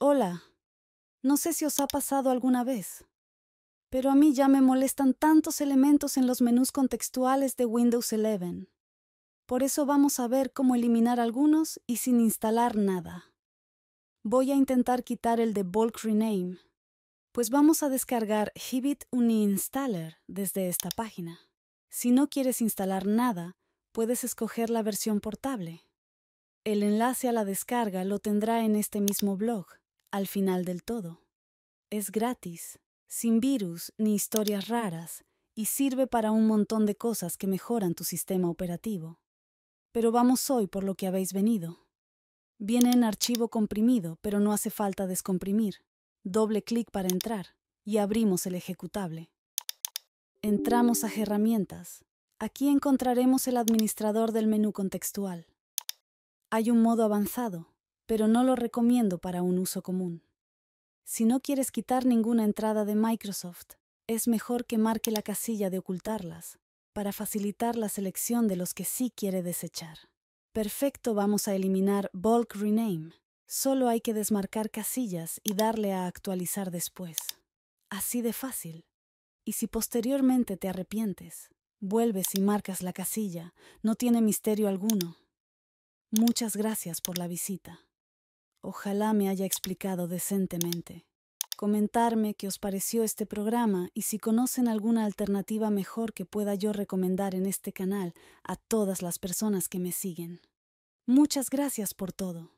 Hola, no sé si os ha pasado alguna vez, pero a mí ya me molestan tantos elementos en los menús contextuales de Windows 11. Por eso vamos a ver cómo eliminar algunos y sin instalar nada. Voy a intentar quitar el de Bulk Rename, pues vamos a descargar Hibit Uninstaller desde esta página. Si no quieres instalar nada, puedes escoger la versión portable. El enlace a la descarga lo tendrá en este mismo blog al final del todo. Es gratis, sin virus ni historias raras, y sirve para un montón de cosas que mejoran tu sistema operativo. Pero vamos hoy por lo que habéis venido. Viene en archivo comprimido, pero no hace falta descomprimir. Doble clic para entrar y abrimos el ejecutable. Entramos a herramientas. Aquí encontraremos el administrador del menú contextual. Hay un modo avanzado, pero no lo recomiendo para un uso común. Si no quieres quitar ninguna entrada de Microsoft, es mejor que marque la casilla de ocultarlas, para facilitar la selección de los que sí quiere desechar. Perfecto, vamos a eliminar Bulk Rename. Solo hay que desmarcar casillas y darle a actualizar después. Así de fácil. Y si posteriormente te arrepientes, vuelves y marcas la casilla, no tiene misterio alguno. Muchas gracias por la visita. Ojalá me haya explicado decentemente. Comentarme qué os pareció este programa y si conocen alguna alternativa mejor que pueda yo recomendar en este canal a todas las personas que me siguen. Muchas gracias por todo.